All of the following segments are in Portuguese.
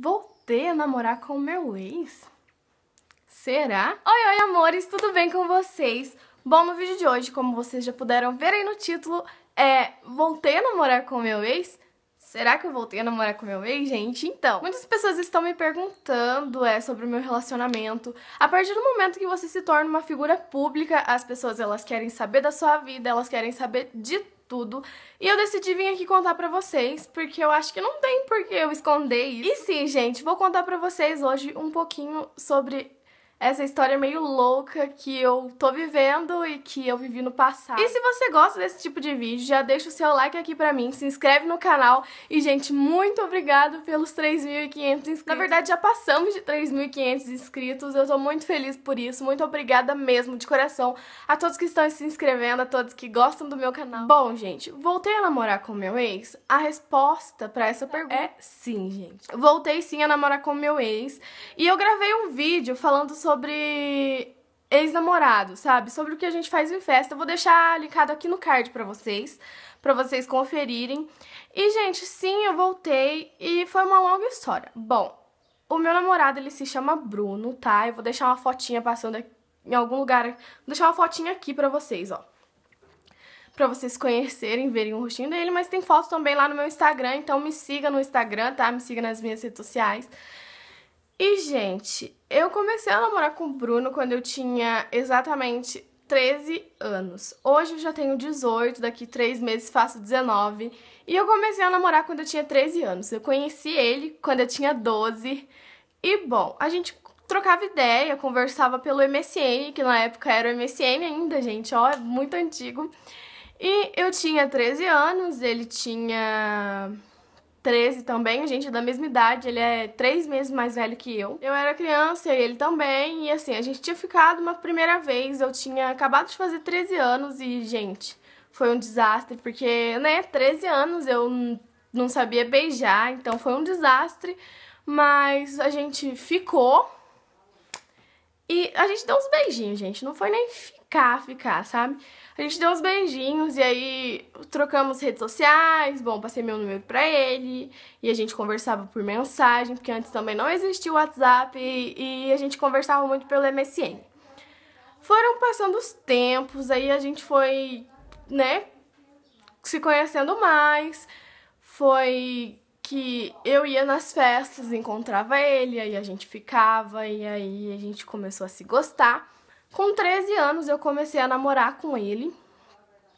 Voltei a namorar com o meu ex? Será? Oi, oi, amores, tudo bem com vocês? Bom, no vídeo de hoje, como vocês já puderam ver aí no título, é Voltei a namorar com o meu ex? Será que eu voltei a namorar com meu ex, gente? Então, muitas pessoas estão me perguntando é, sobre o meu relacionamento. A partir do momento que você se torna uma figura pública, as pessoas elas querem saber da sua vida, elas querem saber de tudo. E eu decidi vir aqui contar pra vocês, porque eu acho que não tem por que eu esconder isso. E sim, gente, vou contar pra vocês hoje um pouquinho sobre essa história é meio louca que eu tô vivendo e que eu vivi no passado. E se você gosta desse tipo de vídeo, já deixa o seu like aqui pra mim, se inscreve no canal e, gente, muito obrigado pelos 3.500 inscritos. Na verdade, já passamos de 3.500 inscritos, eu tô muito feliz por isso, muito obrigada mesmo, de coração, a todos que estão se inscrevendo, a todos que gostam do meu canal. Bom, gente, voltei a namorar com meu ex? A resposta pra essa é pergunta é sim, gente. Voltei sim a namorar com meu ex e eu gravei um vídeo falando sobre sobre ex-namorado, sabe? Sobre o que a gente faz em festa. Eu vou deixar linkado aqui no card pra vocês, pra vocês conferirem. E, gente, sim, eu voltei e foi uma longa história. Bom, o meu namorado, ele se chama Bruno, tá? Eu vou deixar uma fotinha passando aqui, em algum lugar. Vou deixar uma fotinha aqui pra vocês, ó. Pra vocês conhecerem, verem o rostinho dele, mas tem foto também lá no meu Instagram, então me siga no Instagram, tá? Me siga nas minhas redes sociais. E, gente, eu comecei a namorar com o Bruno quando eu tinha exatamente 13 anos. Hoje eu já tenho 18, daqui 3 meses faço 19. E eu comecei a namorar quando eu tinha 13 anos. Eu conheci ele quando eu tinha 12. E, bom, a gente trocava ideia, conversava pelo MSN, que na época era o MSN ainda, gente, ó, é muito antigo. E eu tinha 13 anos, ele tinha 13 também, gente é da mesma idade, ele é três meses mais velho que eu. Eu era criança e ele também, e assim, a gente tinha ficado uma primeira vez, eu tinha acabado de fazer 13 anos e, gente, foi um desastre, porque, né, 13 anos eu não sabia beijar, então foi um desastre, mas a gente ficou e a gente deu uns beijinhos, gente. Não foi nem ficar, ficar, sabe? A gente deu uns beijinhos e aí trocamos redes sociais. Bom, passei meu número pra ele. E a gente conversava por mensagem, porque antes também não existia o WhatsApp. E, e a gente conversava muito pelo MSN. Foram passando os tempos, aí a gente foi, né, se conhecendo mais. Foi que eu ia nas festas, encontrava ele, aí a gente ficava, e aí a gente começou a se gostar. Com 13 anos eu comecei a namorar com ele.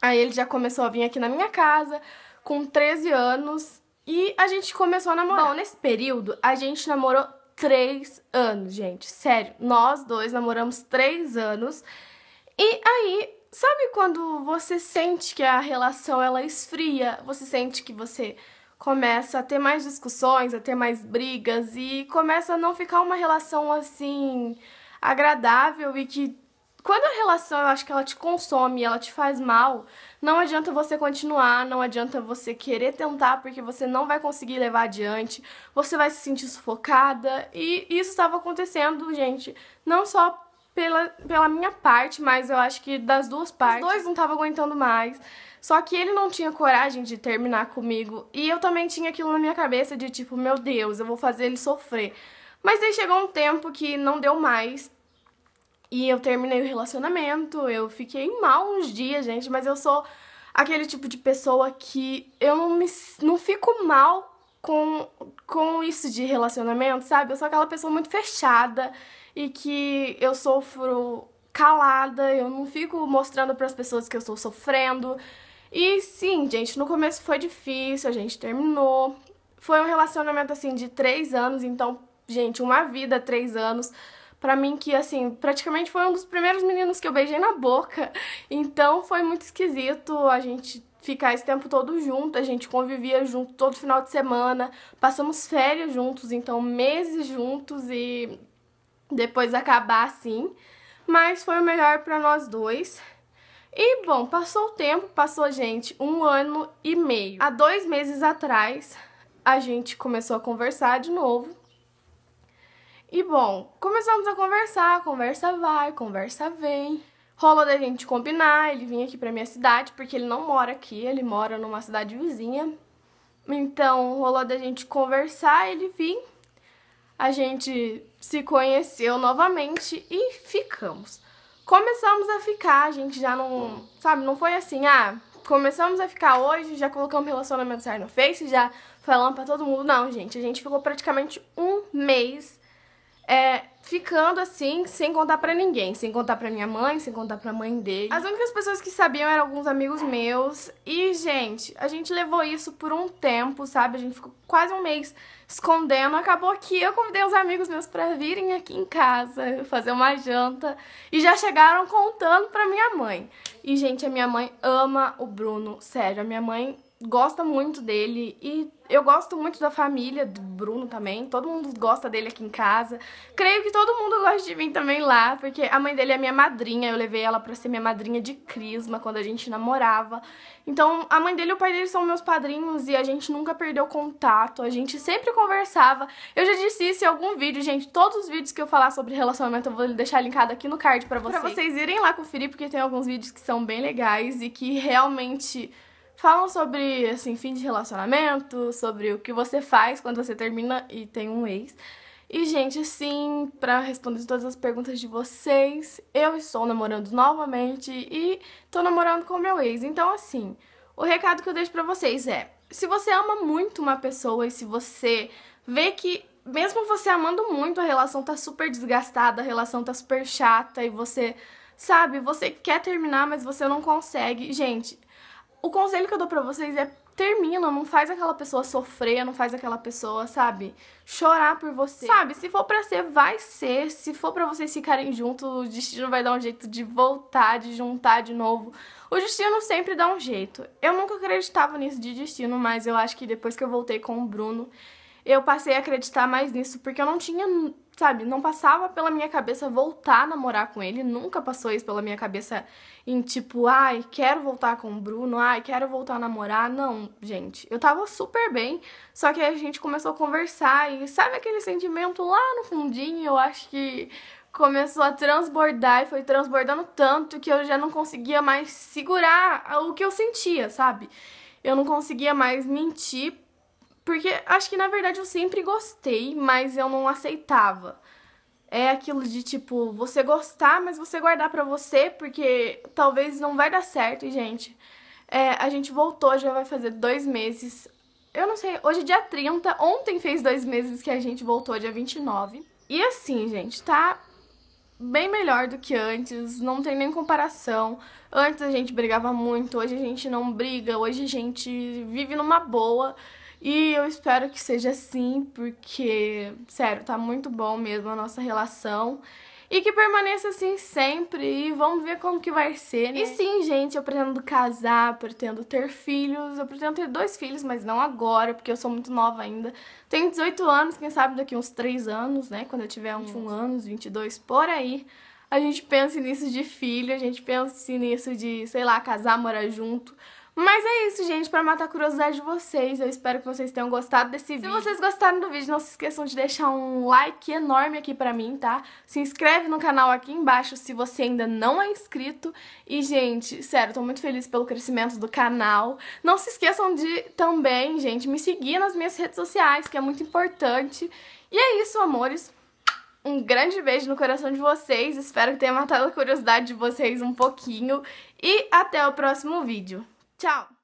Aí ele já começou a vir aqui na minha casa com 13 anos e a gente começou a namorar. Bom, nesse período a gente namorou 3 anos, gente. Sério, nós dois namoramos 3 anos. E aí, sabe quando você sente que a relação ela esfria, você sente que você começa a ter mais discussões, a ter mais brigas e começa a não ficar uma relação assim agradável e que quando a relação eu acho que ela te consome, ela te faz mal, não adianta você continuar, não adianta você querer tentar porque você não vai conseguir levar adiante, você vai se sentir sufocada e isso estava acontecendo, gente, não só pela, pela minha parte, mas eu acho que das duas partes. Os dois não estavam aguentando mais. Só que ele não tinha coragem de terminar comigo. E eu também tinha aquilo na minha cabeça de tipo, meu Deus, eu vou fazer ele sofrer. Mas aí chegou um tempo que não deu mais. E eu terminei o relacionamento. Eu fiquei mal uns dias, gente, mas eu sou aquele tipo de pessoa que eu não me não fico mal com com isso de relacionamento, sabe? Eu sou aquela pessoa muito fechada e que eu sofro calada, eu não fico mostrando para as pessoas que eu estou sofrendo. E sim, gente, no começo foi difícil, a gente terminou. Foi um relacionamento assim de três anos, então, gente, uma vida, três anos. Pra mim, que assim, praticamente foi um dos primeiros meninos que eu beijei na boca. Então foi muito esquisito a gente ficar esse tempo todo junto, a gente convivia junto todo final de semana, passamos férias juntos, então meses juntos e depois acabar assim, mas foi o melhor para nós dois. E bom, passou o tempo, passou gente um ano e meio. Há dois meses atrás a gente começou a conversar de novo. E bom, começamos a conversar, conversa vai, conversa vem. Rolou da gente combinar, ele vinha aqui pra minha cidade, porque ele não mora aqui, ele mora numa cidade vizinha. Então rolou da gente conversar, ele vinha a gente se conheceu novamente e ficamos. Começamos a ficar, a gente já não. Sabe, não foi assim, ah, começamos a ficar hoje, já colocamos relacionamento sério no Face, já falamos para todo mundo. Não, gente, a gente ficou praticamente um mês é, ficando assim, sem contar para ninguém, sem contar para minha mãe, sem contar para a mãe dele. As únicas pessoas que sabiam eram alguns amigos meus. E, gente, a gente levou isso por um tempo, sabe? A gente ficou quase um mês escondendo. Acabou que eu convidei os amigos meus para virem aqui em casa fazer uma janta e já chegaram contando para minha mãe. E, gente, a minha mãe ama o Bruno, sério, a minha mãe gosta muito dele e eu gosto muito da família do Bruno também. Todo mundo gosta dele aqui em casa. Creio que todo mundo gosta de mim também lá, porque a mãe dele é minha madrinha. Eu levei ela pra ser minha madrinha de crisma quando a gente namorava. Então, a mãe dele e o pai dele são meus padrinhos e a gente nunca perdeu contato. A gente sempre conversava. Eu já disse isso em algum vídeo, gente. Todos os vídeos que eu falar sobre relacionamento eu vou deixar linkado aqui no card pra vocês. Pra vocês irem lá conferir, porque tem alguns vídeos que são bem legais e que realmente falam sobre, assim, fim de relacionamento, sobre o que você faz quando você termina e tem um ex. E, gente, sim, para responder todas as perguntas de vocês, eu estou namorando novamente e estou namorando com meu ex. Então, assim, o recado que eu deixo para vocês é: se você ama muito uma pessoa e se você vê que mesmo você amando muito, a relação tá super desgastada, a relação tá super chata e você, sabe, você quer terminar, mas você não consegue. Gente, o conselho que eu dou pra vocês é termina, não faz aquela pessoa sofrer, não faz aquela pessoa, sabe, chorar por você. Sabe, se for pra ser, vai ser. Se for pra vocês ficarem juntos, o destino vai dar um jeito de voltar, de juntar de novo. O destino sempre dá um jeito. Eu nunca acreditava nisso de destino, mas eu acho que depois que eu voltei com o Bruno, eu passei a acreditar mais nisso, porque eu não tinha sabe, não passava pela minha cabeça voltar a namorar com ele, nunca passou isso pela minha cabeça em tipo, ai, quero voltar com o Bruno, ai, quero voltar a namorar. Não, gente, eu tava super bem, só que aí a gente começou a conversar e sabe aquele sentimento lá no fundinho, eu acho que começou a transbordar e foi transbordando tanto que eu já não conseguia mais segurar o que eu sentia, sabe? Eu não conseguia mais mentir porque acho que na verdade eu sempre gostei, mas eu não aceitava. É aquilo de tipo, você gostar, mas você guardar pra você, porque talvez não vai dar certo, e, gente. É, a gente voltou, já vai fazer dois meses. Eu não sei, hoje é dia 30, ontem fez dois meses que a gente voltou, dia 29. E assim, gente, tá bem melhor do que antes, não tem nem comparação. Antes a gente brigava muito, hoje a gente não briga, hoje a gente vive numa boa. E eu espero que seja assim, porque, sério, tá muito bom mesmo a nossa relação. E que permaneça assim sempre e vamos ver como que vai ser, né? E sim, gente, eu pretendo casar, pretendo ter filhos, eu pretendo ter dois filhos, mas não agora, porque eu sou muito nova ainda. Tenho 18 anos, quem sabe daqui uns 3 anos, né? Quando eu tiver uns 1 anos, 22, por aí, a gente pensa nisso de filho, a gente pensa nisso de, sei lá, casar, morar junto. Mas é isso, gente, para matar a curiosidade de vocês. Eu espero que vocês tenham gostado desse vídeo. Se vocês gostaram do vídeo, não se esqueçam de deixar um like enorme aqui pra mim, tá? Se inscreve no canal aqui embaixo se você ainda não é inscrito. E, gente, sério, tô muito feliz pelo crescimento do canal. Não se esqueçam de também, gente, me seguir nas minhas redes sociais, que é muito importante. E é isso, amores. Um grande beijo no coração de vocês. Espero que tenha matado a curiosidade de vocês um pouquinho. E até o próximo vídeo. Tchau!